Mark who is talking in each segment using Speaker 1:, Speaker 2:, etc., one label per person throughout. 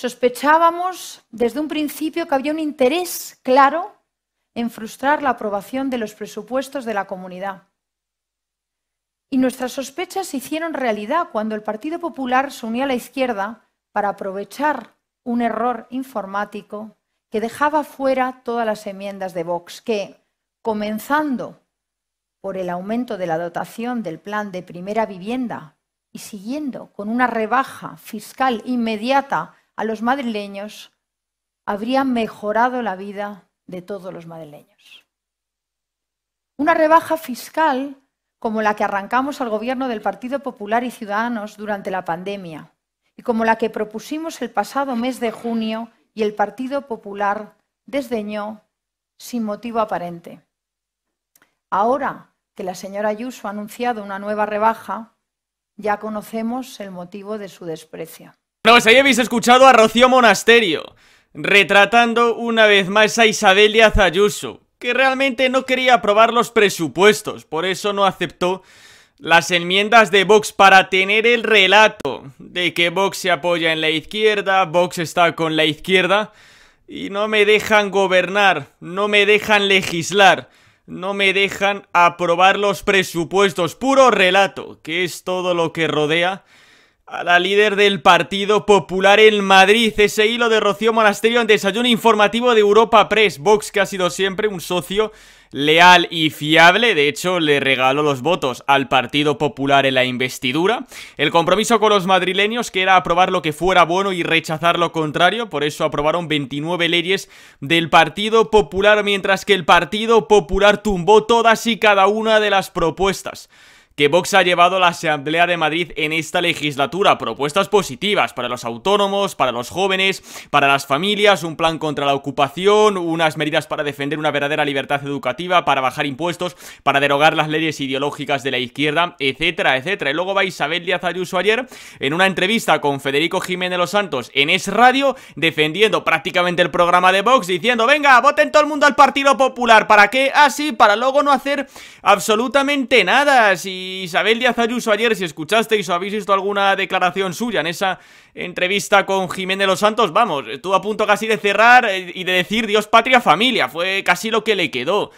Speaker 1: Sospechábamos desde un principio que había un interés claro en frustrar la aprobación de los presupuestos de la comunidad. Y nuestras sospechas se hicieron realidad cuando el Partido Popular se unió a la izquierda para aprovechar un error informático que dejaba fuera todas las enmiendas de Vox, que, comenzando por el aumento de la dotación del plan de primera vivienda y siguiendo con una rebaja fiscal inmediata a los madrileños, habría mejorado la vida de todos los madrileños. Una rebaja fiscal como la que arrancamos al gobierno del Partido Popular y Ciudadanos durante la pandemia y como la que propusimos el pasado mes de junio y el Partido Popular desdeñó sin motivo aparente. Ahora que la señora Ayuso ha anunciado una nueva rebaja, ya conocemos el motivo de su desprecio
Speaker 2: pues ahí habéis escuchado a Rocío Monasterio, retratando una vez más a Isabel de Zayuso, que realmente no quería aprobar los presupuestos, por eso no aceptó las enmiendas de Vox para tener el relato de que Vox se apoya en la izquierda, Vox está con la izquierda, y no me dejan gobernar, no me dejan legislar, no me dejan aprobar los presupuestos, puro relato, que es todo lo que rodea a la líder del Partido Popular en Madrid. Ese hilo de Rocío Monasterio en desayuno informativo de Europa Press. Vox, que ha sido siempre un socio leal y fiable. De hecho, le regaló los votos al Partido Popular en la investidura. El compromiso con los madrileños, que era aprobar lo que fuera bueno y rechazar lo contrario. Por eso aprobaron 29 leyes del Partido Popular, mientras que el Partido Popular tumbó todas y cada una de las propuestas que Vox ha llevado a la Asamblea de Madrid en esta legislatura. Propuestas positivas para los autónomos, para los jóvenes, para las familias, un plan contra la ocupación, unas medidas para defender una verdadera libertad educativa, para bajar impuestos, para derogar las leyes ideológicas de la izquierda, etcétera, etcétera. Y luego va Isabel Díaz Ayuso ayer en una entrevista con Federico Jiménez Los Santos en Es Radio defendiendo prácticamente el programa de Vox diciendo, venga, voten todo el mundo al Partido Popular. ¿Para qué? Así, ah, para luego no hacer absolutamente nada. Si Isabel Díaz Ayuso ayer, si escuchasteis o habéis visto alguna declaración suya en esa entrevista con Jiménez Los Santos, vamos, estuvo a punto casi de cerrar eh, y de decir Dios, patria, familia, fue casi lo que le quedó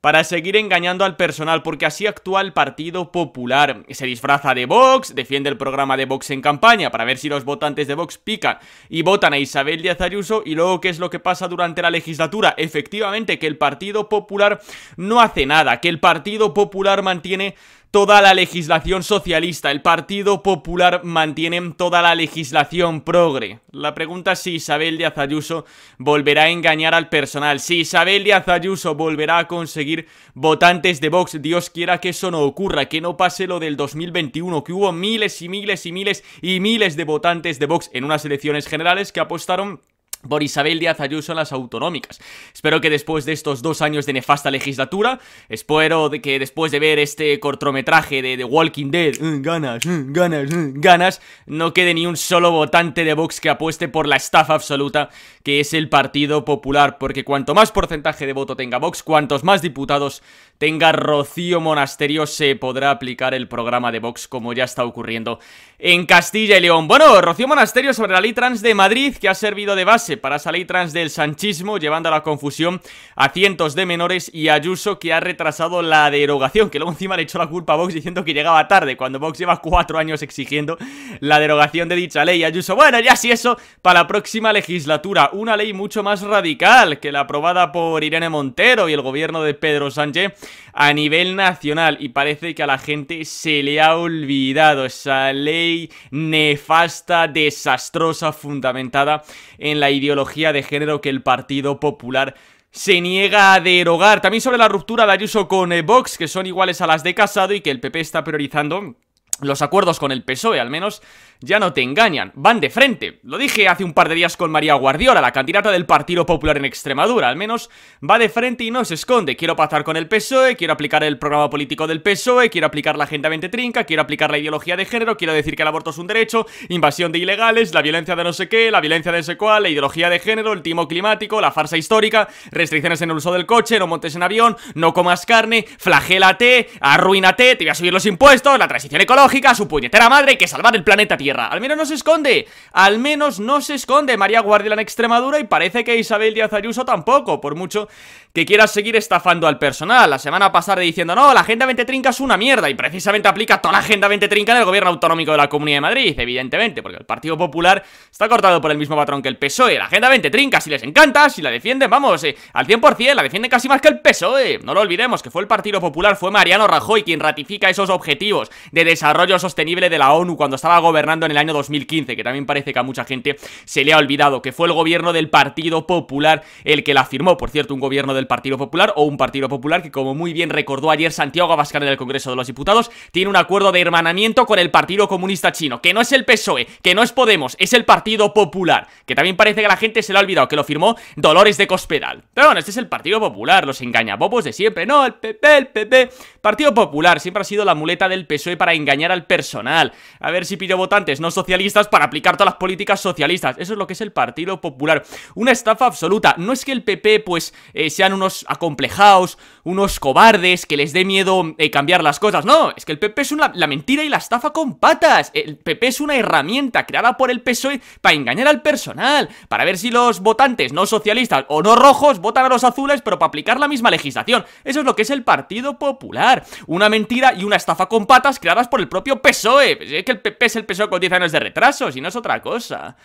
Speaker 2: para seguir engañando al personal, porque así actúa el Partido Popular. Se disfraza de Vox, defiende el programa de Vox en campaña para ver si los votantes de Vox pican y votan a Isabel Díaz Ayuso y luego qué es lo que pasa durante la legislatura. Efectivamente, que el Partido Popular no hace nada, que el Partido Popular mantiene toda la legislación socialista. El Partido Popular mantienen toda la legislación progre. La pregunta es si Isabel Díaz Ayuso volverá a engañar al personal. Si Isabel Díaz Ayuso volverá a conseguir votantes de Vox. Dios quiera que eso no ocurra, que no pase lo del 2021, que hubo miles y miles y miles y miles de votantes de Vox en unas elecciones generales que apostaron por Isabel Díaz Ayuso en las autonómicas. Espero que después de estos dos años de nefasta legislatura, espero de que después de ver este cortometraje de The Walking Dead, mm, ganas, mm, ganas, mm, ganas, no quede ni un solo votante de Vox que apueste por la estafa absoluta que es el Partido Popular, porque cuanto más porcentaje de voto tenga Vox, cuantos más diputados tenga Rocío Monasterio, se podrá aplicar el programa de Vox como ya está ocurriendo en Castilla y León. Bueno, Rocío Monasterio sobre la ley trans de Madrid, que ha servido de base para esa ley trans del sanchismo, llevando a la confusión a cientos de menores y Ayuso que ha retrasado la derogación, que luego encima le echó la culpa a Vox diciendo que llegaba tarde, cuando Vox lleva cuatro años exigiendo la derogación de dicha ley. Ayuso, bueno, ya si eso, para la próxima legislatura, una ley mucho más radical que la aprobada por Irene Montero y el gobierno de Pedro Sánchez a nivel nacional. Y parece que a la gente se le ha olvidado esa ley nefasta, desastrosa, fundamentada en la ideología de género que el Partido Popular se niega a derogar. También sobre la ruptura de Ayuso con eh, Vox, que son iguales a las de Casado y que el PP está priorizando los acuerdos con el PSOE, al menos, ya no te engañan, van de frente. Lo dije hace un par de días con María Guardiola, la candidata del Partido Popular en Extremadura, al menos va de frente y no se esconde. Quiero pasar con el PSOE, quiero aplicar el programa político del PSOE, quiero aplicar la Agenda 20 trinca, quiero aplicar la ideología de género, quiero decir que el aborto es un derecho, invasión de ilegales, la violencia de no sé qué, la violencia de no sé cuál, la ideología de género, el timo climático, la farsa histórica, restricciones en el uso del coche, no montes en avión, no comas carne, flagélate, arruínate, te voy a subir los impuestos, la transición ecológica lógica a su puñetera madre, que salvar el planeta Tierra. Al menos no se esconde, al menos no se esconde María Guardiola en Extremadura y parece que Isabel Díaz Ayuso tampoco, por mucho que quieras seguir estafando al personal. La semana pasada diciendo, no, la Agenda 20 es una mierda y precisamente aplica toda la Agenda 20 Trinca en el gobierno autonómico de la Comunidad de Madrid, evidentemente, porque el Partido Popular está cortado por el mismo patrón que el PSOE. La Agenda 20 Trinca, si les encanta, si la defienden, vamos, eh, al 100%, la defienden casi más que el PSOE. No lo olvidemos, que fue el Partido Popular, fue Mariano Rajoy quien ratifica esos objetivos de desarrollo sostenible de la ONU cuando estaba gobernando en el año 2015, que también parece que a mucha gente se le ha olvidado, que fue el gobierno del Partido Popular el que la firmó, por cierto, un gobierno de el Partido Popular o un Partido Popular que, como muy bien recordó ayer Santiago Abascal en el Congreso de los Diputados, tiene un acuerdo de hermanamiento con el Partido Comunista Chino, que no es el PSOE, que no es Podemos, es el Partido Popular, que también parece que la gente se lo ha olvidado, que lo firmó Dolores de Cospedal. Pero bueno, este es el Partido Popular, los engaña bobos de siempre, no, el PP, el PP. Partido Popular siempre ha sido la muleta del PSOE para engañar al personal. A ver si pidió votantes no socialistas para aplicar todas las políticas socialistas. Eso es lo que es el Partido Popular. Una estafa absoluta. No es que el PP, pues, se eh, sea unos acomplejados, unos cobardes, que les dé miedo eh, cambiar las cosas. No, es que el PP es la mentira y la estafa con patas. El PP es una herramienta creada por el PSOE para engañar al personal, para ver si los votantes no socialistas o no rojos votan a los azules, pero para aplicar la misma legislación. Eso es lo que es el Partido Popular. Una mentira y una estafa con patas creadas por el propio PSOE. Es que el PP es el PSOE con 10 años de retraso, si no es otra cosa.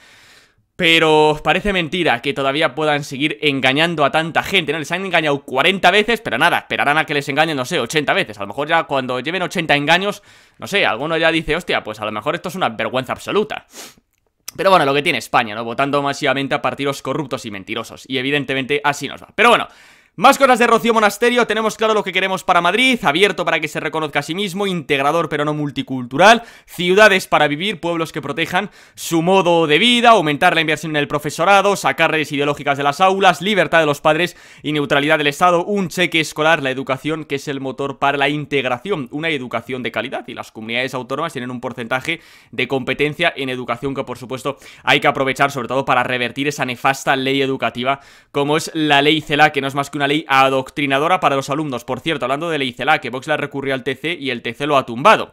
Speaker 2: Pero parece mentira que todavía puedan seguir engañando a tanta gente, ¿no? Les han engañado 40 veces, pero nada, esperarán a que les engañen, no sé, 80 veces. A lo mejor ya cuando lleven 80 engaños, no sé, alguno ya dice, hostia, pues a lo mejor esto es una vergüenza absoluta. Pero bueno, lo que tiene España, ¿no? Votando masivamente a partidos corruptos y mentirosos. Y evidentemente así nos va. Pero bueno, más cosas de Rocío Monasterio, tenemos claro lo que queremos para Madrid, abierto para que se reconozca a sí mismo, integrador pero no multicultural, ciudades para vivir, pueblos que protejan su modo de vida, aumentar la inversión en el profesorado, sacar redes ideológicas de las aulas, libertad de los padres y neutralidad del Estado, un cheque escolar, la educación que es el motor para la integración, una educación de calidad y las comunidades autónomas tienen un porcentaje de competencia en educación que por supuesto hay que aprovechar sobre todo para revertir esa nefasta ley educativa como es la ley CELA que no es más que una ley adoctrinadora para los alumnos. Por cierto, hablando de ley CELAC, que Vox la recurrió al TC y el TC lo ha tumbado.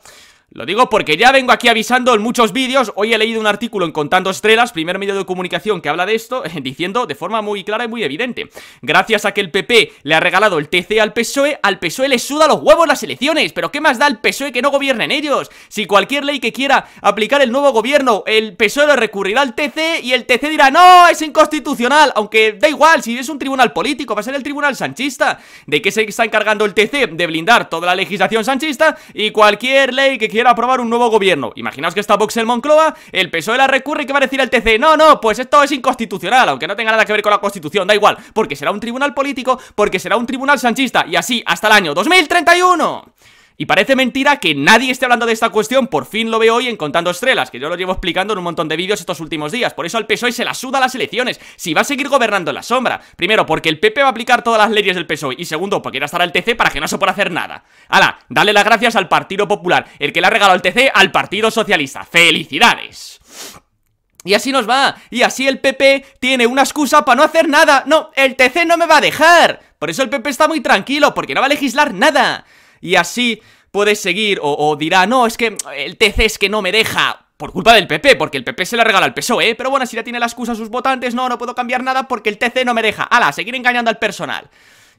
Speaker 2: Lo digo porque ya vengo aquí avisando en muchos vídeos Hoy he leído un artículo en Contando Estrellas Primer medio de comunicación que habla de esto Diciendo de forma muy clara y muy evidente Gracias a que el PP le ha regalado el TC al PSOE Al PSOE le suda los huevos las elecciones Pero qué más da al PSOE que no gobiernen ellos Si cualquier ley que quiera aplicar el nuevo gobierno El PSOE le recurrirá al TC Y el TC dirá, no, es inconstitucional Aunque da igual, si es un tribunal político Va a ser el tribunal sanchista ¿De qué se está encargando el TC? De blindar toda la legislación sanchista Y cualquier ley que quiera a aprobar un nuevo gobierno. Imaginaos que está Vox en Moncloa, el PSOE la recurre y que va a decir el TC, no, no, pues esto es inconstitucional, aunque no tenga nada que ver con la Constitución, da igual, porque será un tribunal político, porque será un tribunal sanchista, y así hasta el año 2031. Y parece mentira que nadie esté hablando de esta cuestión, por fin lo veo hoy en Contando Estrellas, que yo lo llevo explicando en un montón de vídeos estos últimos días, por eso al PSOE se la suda las elecciones, si va a seguir gobernando en la sombra, primero porque el PP va a aplicar todas las leyes del PSOE y segundo porque irá a estar al TC para que no se pueda hacer nada. ¡Hala! dale las gracias al Partido Popular, el que le ha regalado al TC al Partido Socialista. ¡Felicidades! Y así nos va, y así el PP tiene una excusa para no hacer nada. No, el TC no me va a dejar. Por eso el PP está muy tranquilo, porque no va a legislar nada. Y así puedes seguir o, dirá, no, es que eh, el TC es que no me deja por culpa del PP, porque el PP se la regala al PSOE, pero bueno, si ya tiene la excusa a sus votantes, no, no puedo cambiar nada porque el TC no me deja. ¡Hala! Seguir engañando al personal.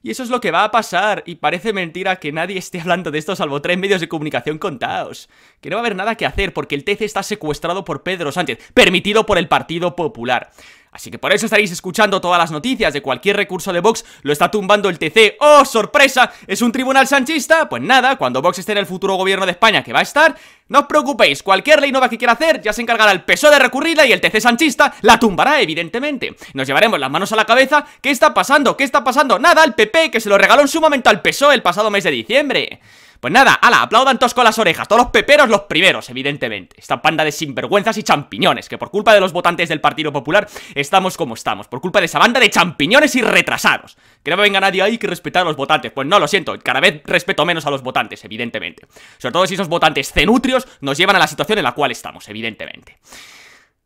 Speaker 2: Y eso es lo que va a pasar, y parece mentira que nadie esté hablando de esto salvo tres medios de comunicación contados. Que no va a haber nada que hacer porque el TC está secuestrado por Pedro Sánchez, permitido por el Partido Popular. Así que por eso estaréis escuchando todas las noticias de cualquier recurso de Vox, lo está tumbando el TC. ¡Oh, sorpresa! ¿Es un tribunal sanchista? Pues nada, cuando Vox esté en el futuro gobierno de España, que va a estar, no os preocupéis, cualquier ley nueva que quiera hacer ya se encargará el PSOE de recurrirla y el TC sanchista la tumbará, evidentemente. Nos llevaremos las manos a la cabeza. ¿Qué está pasando? ¿Qué está pasando? Nada, el PP, que se lo regaló en su momento al PSOE el pasado mes de diciembre. Pues nada, ala, aplaudan todos con las orejas, todos los peperos los primeros, evidentemente. Esta banda de sinvergüenzas y champiñones, que por culpa de los votantes del Partido Popular estamos como estamos, por culpa de esa banda de champiñones y retrasados. Que no venga nadie ahí que respetar a los votantes. Pues no, lo siento, cada vez respeto menos a los votantes, evidentemente. Sobre todo si esos votantes cenutrios nos llevan a la situación en la cual estamos, evidentemente.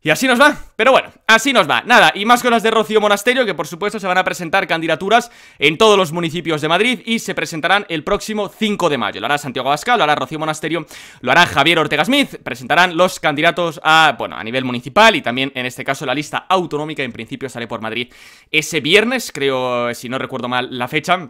Speaker 2: Y así nos va, pero bueno, así nos va Nada, y más con de Rocío Monasterio Que por supuesto se van a presentar candidaturas En todos los municipios de Madrid Y se presentarán el próximo 5 de mayo Lo hará Santiago Abascal, lo hará Rocío Monasterio Lo hará Javier Ortega Smith Presentarán los candidatos a, bueno, a nivel municipal Y también en este caso la lista autonómica En principio sale por Madrid ese viernes Creo, si no recuerdo mal la fecha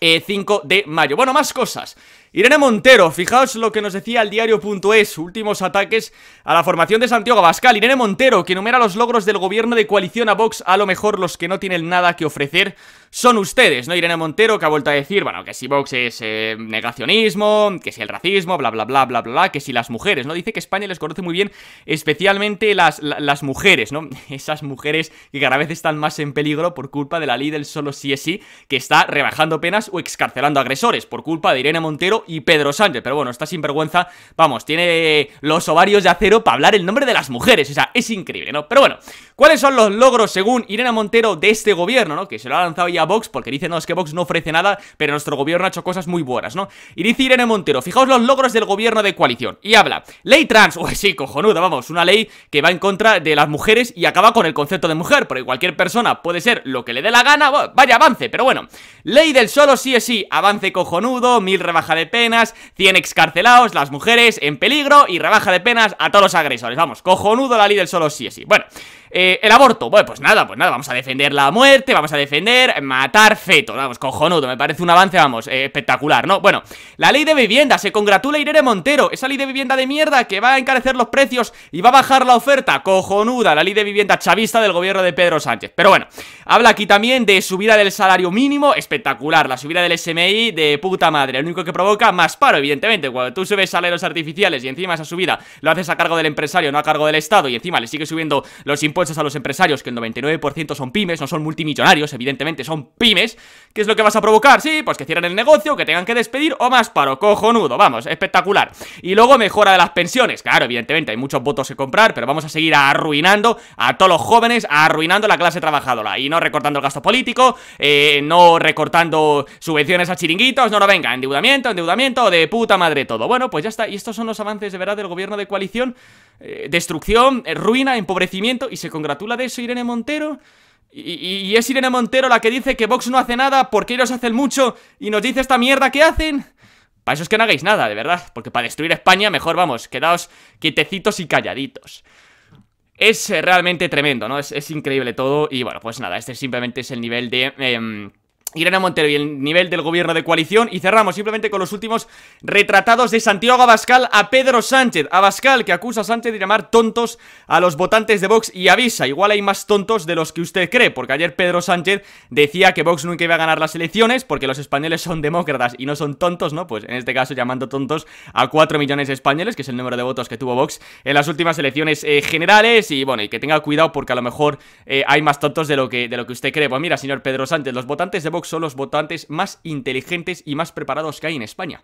Speaker 2: 5 eh, de mayo Bueno, más cosas Irene Montero, fijaos lo que nos decía el diario.es, últimos ataques a la formación de Santiago Abascal. Irene Montero, que enumera los logros del gobierno de coalición a Vox, a lo mejor los que no tienen nada que ofrecer son ustedes, ¿no? Irene Montero, que ha vuelto a decir, bueno, que si Vox es eh, negacionismo, que si el racismo, bla, bla, bla, bla, bla, que si las mujeres, ¿no? Dice que España les conoce muy bien, especialmente las, las mujeres, ¿no? Esas mujeres que cada vez están más en peligro por culpa de la ley del solo sí es sí, que está rebajando penas o excarcelando agresores, por culpa de Irene Montero y Pedro Sánchez. Pero bueno, está sin vergüenza vamos, tiene los ovarios de acero para hablar el nombre de las mujeres. O sea, es increíble, ¿no? Pero bueno, ¿cuáles son los logros según Irene Montero de este gobierno, ¿no? Que se lo ha lanzado ya a Vox porque dice, no, es que Vox no ofrece nada, pero nuestro gobierno ha hecho cosas muy buenas, ¿no? Y dice Irene Montero, fijaos los logros del gobierno de coalición. Y habla, ley trans, uy, sí, cojonudo, vamos, una ley que va en contra de las mujeres y acaba con el concepto de mujer, porque cualquier persona puede ser lo que le dé la gana, vaya avance, pero bueno. Ley del solo sí es sí, avance cojonudo, mil rebaja de penas, 100 excarcelados, las mujeres en peligro y rebaja de penas a todos los agresores. Vamos, cojonudo la ley del solo sí es sí. Bueno, eh, el aborto, bueno, pues nada, pues nada, vamos a defender la muerte, vamos a defender matar feto. vamos, cojonudo, me parece un avance, vamos, eh, espectacular, ¿no? Bueno, la ley de vivienda, se congratula Irene Montero, esa ley de vivienda de mierda que va a encarecer los precios y va a bajar la oferta, cojonuda, la ley de vivienda chavista del gobierno de Pedro Sánchez. Pero bueno, habla aquí también de subida del salario mínimo, espectacular, la subida del SMI de puta madre, lo único que provoca más paro, evidentemente. Cuando tú subes salarios artificiales y encima esa subida lo haces a cargo del empresario, no a cargo del Estado, y encima le sigue subiendo los impuestos a los empresarios, que el 99% son pymes, no son multimillonarios, evidentemente son pymes, ¿qué es lo que vas a provocar? Sí, pues que cierren el negocio, que tengan que despedir o más paro, cojonudo, vamos, espectacular. Y luego mejora de las pensiones, claro, evidentemente hay muchos votos que comprar, pero vamos a seguir arruinando a todos los jóvenes, arruinando la clase trabajadora, y no recortando el gasto político, eh, no recortando subvenciones a chiringuitos, no, lo venga, endeudamiento, endeudamiento o de puta madre todo. Bueno, pues ya está. Y estos son los avances de verdad del gobierno de coalición. Eh, destrucción, eh, ruina, empobrecimiento. Y se congratula de eso Irene Montero. Y, es Irene Montero la que dice que Vox no hace nada porque ellos hacen mucho y nos dice esta mierda que hacen. Para eso es que no hagáis nada, de verdad. Porque para destruir España, mejor vamos, quedaos quietecitos y calladitos. Es eh, realmente tremendo, ¿no? Es, increíble todo. Y bueno, pues nada, este simplemente es el nivel de... Em, Irene Montero y el nivel del gobierno de coalición y cerramos simplemente con los últimos retratados de Santiago Abascal a Pedro Sánchez Abascal que acusa a Sánchez de llamar tontos a los votantes de Vox y avisa igual hay más tontos de los que usted cree porque ayer Pedro Sánchez decía que Vox nunca iba a ganar las elecciones porque los españoles son demócratas y no son tontos ¿no? pues en este caso llamando tontos a 4 millones de españoles que es el número de votos que tuvo Vox en las últimas elecciones eh, generales y bueno y que tenga cuidado porque a lo mejor eh, hay más tontos de lo que, de lo que usted cree pues mira señor Pedro Sánchez los votantes de Vox son los votantes más inteligentes y más preparados que hay en España.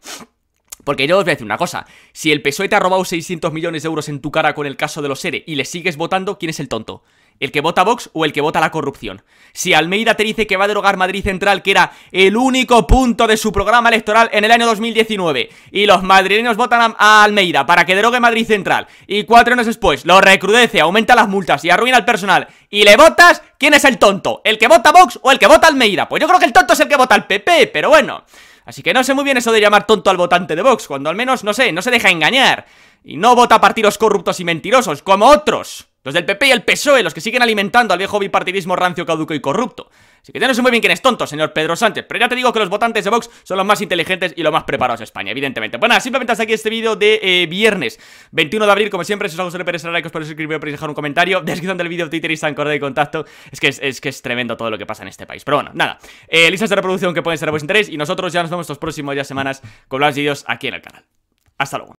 Speaker 2: Porque yo os voy a decir una cosa, si el PSOE te ha robado 600 millones de euros en tu cara con el caso de los ERE y le sigues votando, ¿quién es el tonto? el que vota Vox o el que vota la corrupción. Si Almeida te dice que va a derogar Madrid Central, que era el único punto de su programa electoral en el año 2019, y los madrileños votan a, Almeida para que derogue Madrid Central, y cuatro años después lo recrudece, aumenta las multas y arruina al personal, y le votas, ¿quién es el tonto? ¿El que vota Vox o el que vota Almeida? Pues yo creo que el tonto es el que vota al PP, pero bueno... Así que no sé muy bien eso de llamar tonto al votante de Vox, cuando al menos, no sé, no se deja engañar. Y no vota partidos corruptos y mentirosos, como otros. Los del PP y el PSOE, los que siguen alimentando al viejo bipartidismo rancio, caduco y corrupto. Así que ya no sé muy bien quién es tonto, señor Pedro Sánchez, pero ya te digo que los votantes de Vox son los más inteligentes y los más preparados de España, evidentemente. Bueno, simplemente hasta aquí este vídeo de eh, viernes 21 de abril, como siempre, si os ha gustado, Pérez like, os suscribir, y dejar un comentario, descripción del vídeo, Twitter, Instagram, correo de contacto. Es que es, que es tremendo todo lo que pasa en este país. Pero bueno, nada, eh, listas de reproducción que pueden ser a vuestro interés y nosotros ya nos vemos los próximos días, semanas con los vídeos aquí en el canal. Hasta luego.